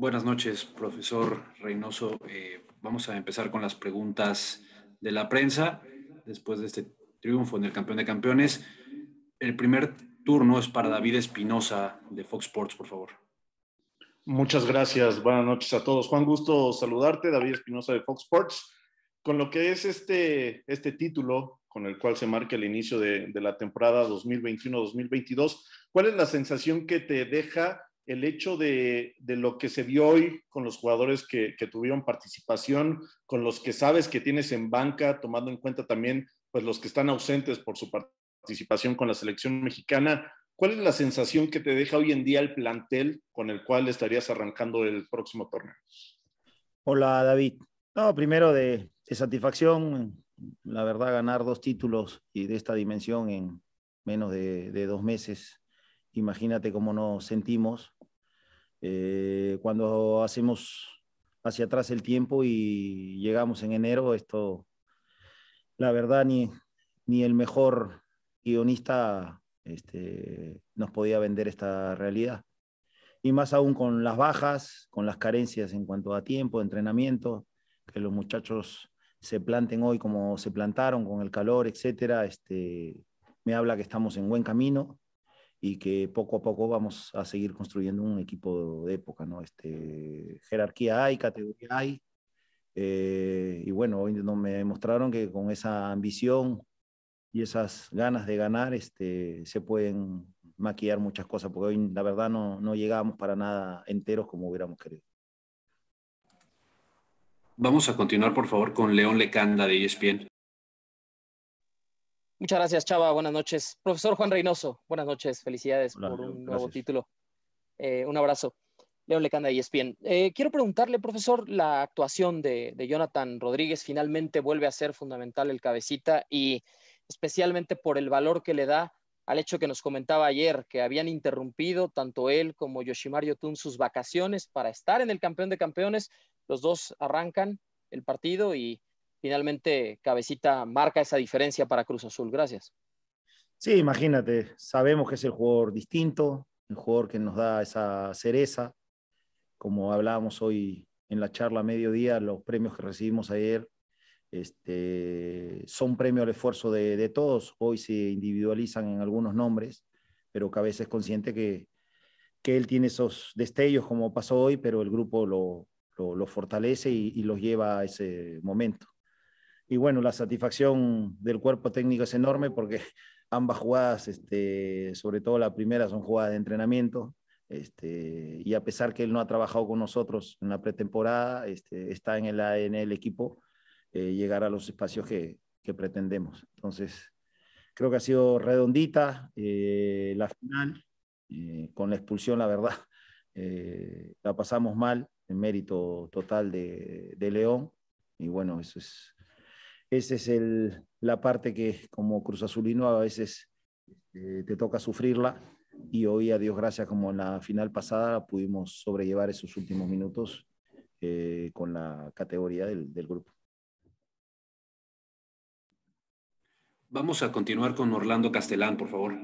Buenas noches, profesor Reynoso. Eh, vamos a empezar con las preguntas de la prensa después de este triunfo en el campeón de campeones. El primer turno es para David Espinosa de Fox Sports, por favor. Muchas gracias. Buenas noches a todos. Juan, gusto saludarte. David Espinosa de Fox Sports. Con lo que es este, este título, con el cual se marca el inicio de, de la temporada 2021-2022, ¿cuál es la sensación que te deja el hecho de, lo que se vio hoy con los jugadores que, tuvieron participación, con los que sabes que tienes en banca, tomando en cuenta también pues, los que están ausentes por su participación con la selección mexicana, ¿cuál es la sensación que te deja hoy en día el plantel con el cual estarías arrancando el próximo torneo? Hola David. No, primero de, satisfacción, la verdad, ganar dos títulos y de esta dimensión en menos de dos meses imagínate cómo nos sentimos. Eh, cuando hacemos hacia atrás el tiempo y llegamos en enero, esto, la verdad, ni, ni el mejor guionista este, nos podía vender esta realidad. Y más aún con las bajas, con las carencias en cuanto a tiempo, entrenamiento, que los muchachos se planten hoy como se plantaron con el calor, etcétera, este, me habla que estamos en buen camino y que poco a poco vamos a seguir construyendo un equipo de época, ¿no? Este, jerarquía hay, categoría hay, eh, y bueno, hoy no me mostraron que con esa ambición y esas ganas de ganar este, se pueden maquillar muchas cosas, porque hoy la verdad no, no llegamos para nada enteros como hubiéramos querido. Vamos a continuar, por favor, con León Lecanda de ESPN. Muchas gracias, Chava. Buenas noches. Profesor Juan Reynoso, buenas noches. Felicidades por un nuevo título. Eh, un abrazo. León Lecanda y Espien. Eh, quiero preguntarle, profesor, la actuación de, Jonathan Rodríguez finalmente vuelve a ser fundamental el cabecita y especialmente por el valor que le da al hecho que nos comentaba ayer, que habían interrumpido tanto él como Yoshimar Yotun sus vacaciones para estar en el campeón de campeones. Los dos arrancan el partido y finalmente Cabecita marca esa diferencia para Cruz Azul. Gracias. Sí, imagínate, sabemos que es el jugador distinto, el jugador que nos da esa cereza, como hablábamos hoy en la charla a mediodía, los premios que recibimos ayer este, son premios al esfuerzo de, todos, hoy se individualizan en algunos nombres, pero Cabeza es consciente que, él tiene esos destellos como pasó hoy, pero el grupo lo, fortalece y los lleva a ese momento y bueno, la satisfacción del cuerpo técnico es enorme porque ambas jugadas, este, sobre todo la primera, son jugadas de entrenamiento. Este, y a pesar que él no ha trabajado con nosotros en la pretemporada, este, está en el ADN equipo eh, llegar a los espacios que, que, pretendemos. Entonces, creo que ha sido redondita eh, la final, eh, con la expulsión, la verdad, la pasamos mal, en mérito total de, de León. Y bueno, eso es esa es la parte que como Cruz Azulino a veces eh, te toca sufrirla y hoy a Dios gracias como en la final pasada pudimos sobrellevar esos últimos minutos eh, con la categoría del, del grupo. Vamos a continuar con Orlando Castellán, por favor.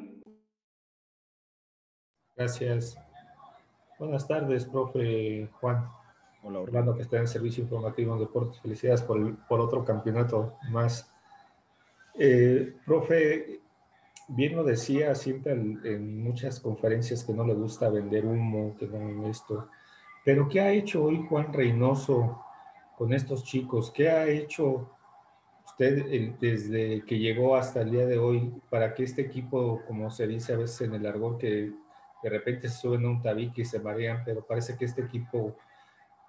Gracias. Buenas tardes, profe Juan. Hola Orlando, que está en Servicio Informativo en Deportes. Felicidades por, por otro campeonato más. Eh, profe, bien lo decía siempre en, muchas conferencias que no le gusta vender humo, que no esto. Pero ¿qué ha hecho hoy Juan Reynoso con estos chicos? ¿Qué ha hecho usted eh, desde que llegó hasta el día de hoy para que este equipo, como se dice a veces en el argot, que de repente se suben a un tabique y se marean, pero parece que este equipo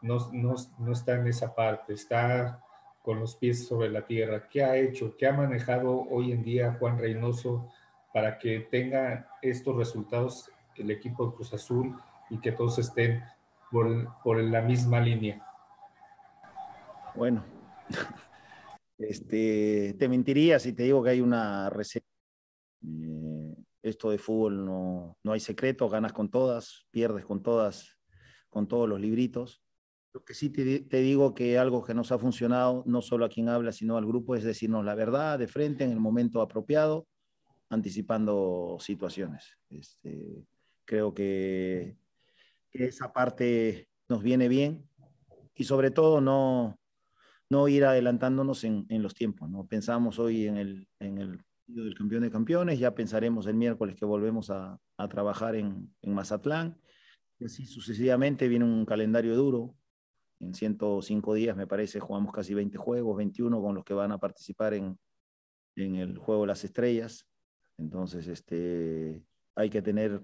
no, está en esa parte, está con los pies sobre la tierra. ¿Qué ha hecho? ¿Qué ha manejado hoy en día Juan Reynoso para que tenga estos resultados el equipo de Cruz Azul y que todos estén por, la misma línea? Bueno, este, te mentiría si te digo que hay una receta. Eh, esto de fútbol no, hay secreto ganas con todas, pierdes con todas, con todos los libritos porque sí te, digo que algo que nos ha funcionado, no solo a quien habla, sino al grupo, es decirnos la verdad de frente en el momento apropiado, anticipando situaciones. Este, creo que, esa parte nos viene bien y sobre todo no, no ir adelantándonos en, en, los tiempos. ¿no? Pensamos hoy en el, en el del campeón de campeones, ya pensaremos el miércoles que volvemos a, a trabajar en, en, Mazatlán, y así sucesivamente viene un calendario duro, en 105 días, me parece, jugamos casi 20 juegos, 21 con los que van a participar en, el Juego de las Estrellas. Entonces, este, hay que tener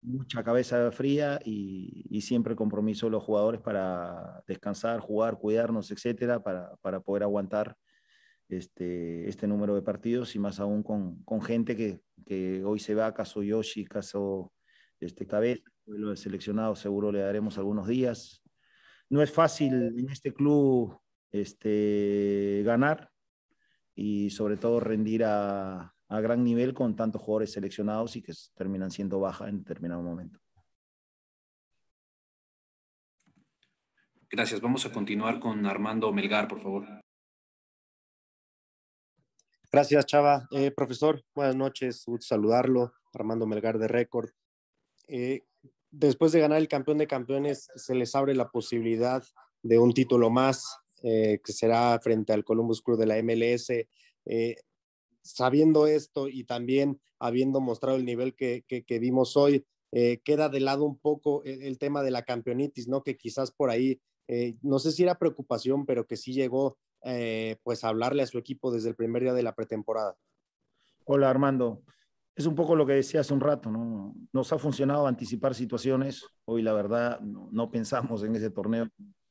mucha cabeza fría y, siempre compromiso de los jugadores para descansar, jugar, cuidarnos, etcétera, para, poder aguantar este, este número de partidos y más aún con, gente que, hoy se va, caso Yoshi, caso este, Cabeza, lo seleccionado seguro le daremos algunos días, no es fácil en este club este, ganar y sobre todo rendir a, gran nivel con tantos jugadores seleccionados y que terminan siendo baja en determinado momento. Gracias. Vamos a continuar con Armando Melgar, por favor. Gracias, Chava. Eh, profesor, buenas noches. saludarlo. Armando Melgar de Récord. Eh, después de ganar el campeón de campeones, se les abre la posibilidad de un título más, eh, que será frente al Columbus Crew de la MLS. Eh, sabiendo esto y también habiendo mostrado el nivel que, vimos hoy, eh, queda de lado un poco el, tema de la campeonitis, ¿no? Que quizás por ahí, no sé si era preocupación, pero que sí llegó pues a hablarle a su equipo desde el primer día de la pretemporada. Hola Armando es un poco lo que decía hace un rato, ¿no? Nos ha funcionado anticipar situaciones. Hoy, la verdad, no, pensamos en ese torneo.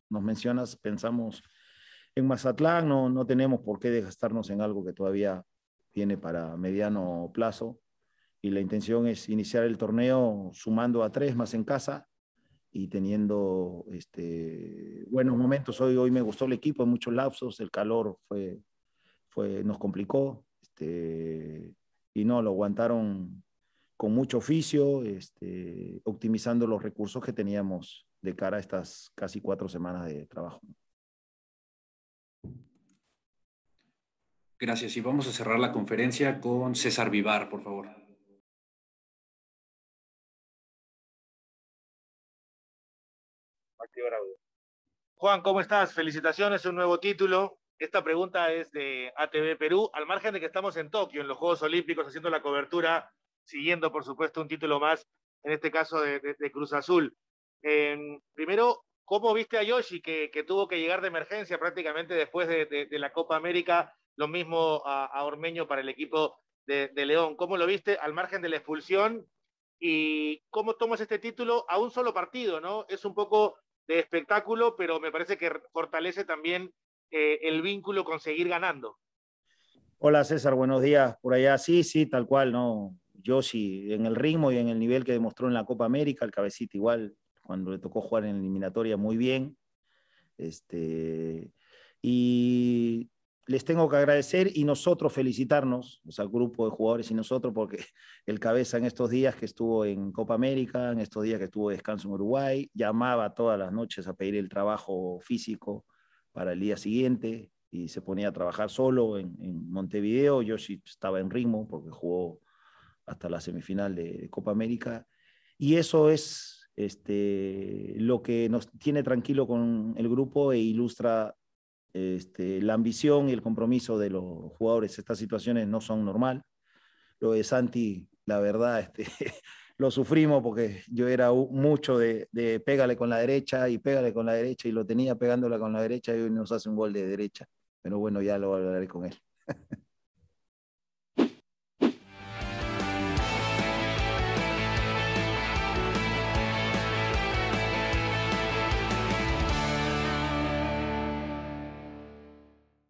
Nos mencionas, pensamos en Mazatlán, no, no tenemos por qué desgastarnos en algo que todavía viene para mediano plazo. Y la intención es iniciar el torneo sumando a tres más en casa y teniendo este, buenos momentos. Hoy, hoy me gustó el equipo muchos lapsos, el calor fue, fue, nos complicó. Este, y no, lo aguantaron con mucho oficio, este, optimizando los recursos que teníamos de cara a estas casi cuatro semanas de trabajo. Gracias. Y vamos a cerrar la conferencia con César Vivar, por favor. Juan, ¿cómo estás? Felicitaciones, un nuevo título. Esta pregunta es de ATV Perú, al margen de que estamos en Tokio, en los Juegos Olímpicos, haciendo la cobertura, siguiendo, por supuesto, un título más, en este caso de, Cruz Azul. Em, primero, ¿cómo viste a Yoshi, que, tuvo que llegar de emergencia prácticamente después de, la Copa América? Lo mismo a, Ormeño para el equipo de, León. ¿Cómo lo viste al margen de la expulsión? ¿Y cómo tomas este título a un solo partido? ¿no? Es un poco de espectáculo, pero me parece que fortalece también eh, el vínculo con seguir ganando. Hola César, buenos días por allá. Sí, sí, tal cual, ¿no? Yo sí, en el ritmo y en el nivel que demostró en la Copa América, el cabecita igual, cuando le tocó jugar en eliminatoria, muy bien. Este, y les tengo que agradecer y nosotros felicitarnos, o sea, al grupo de jugadores y nosotros, porque el cabeza en estos días que estuvo en Copa América, en estos días que estuvo descanso en Uruguay, llamaba todas las noches a pedir el trabajo físico para el día siguiente y se ponía a trabajar solo en, en Montevideo. sí estaba en ritmo porque jugó hasta la semifinal de, Copa América. Y eso es este, lo que nos tiene tranquilo con el grupo e ilustra este, la ambición y el compromiso de los jugadores. Estas situaciones no son normal. Lo de Santi, la verdad, este, lo sufrimos porque yo era mucho de, pégale con la derecha y pégale con la derecha y lo tenía pegándola con la derecha y hoy nos hace un gol de derecha. Pero bueno, ya lo hablaré con él.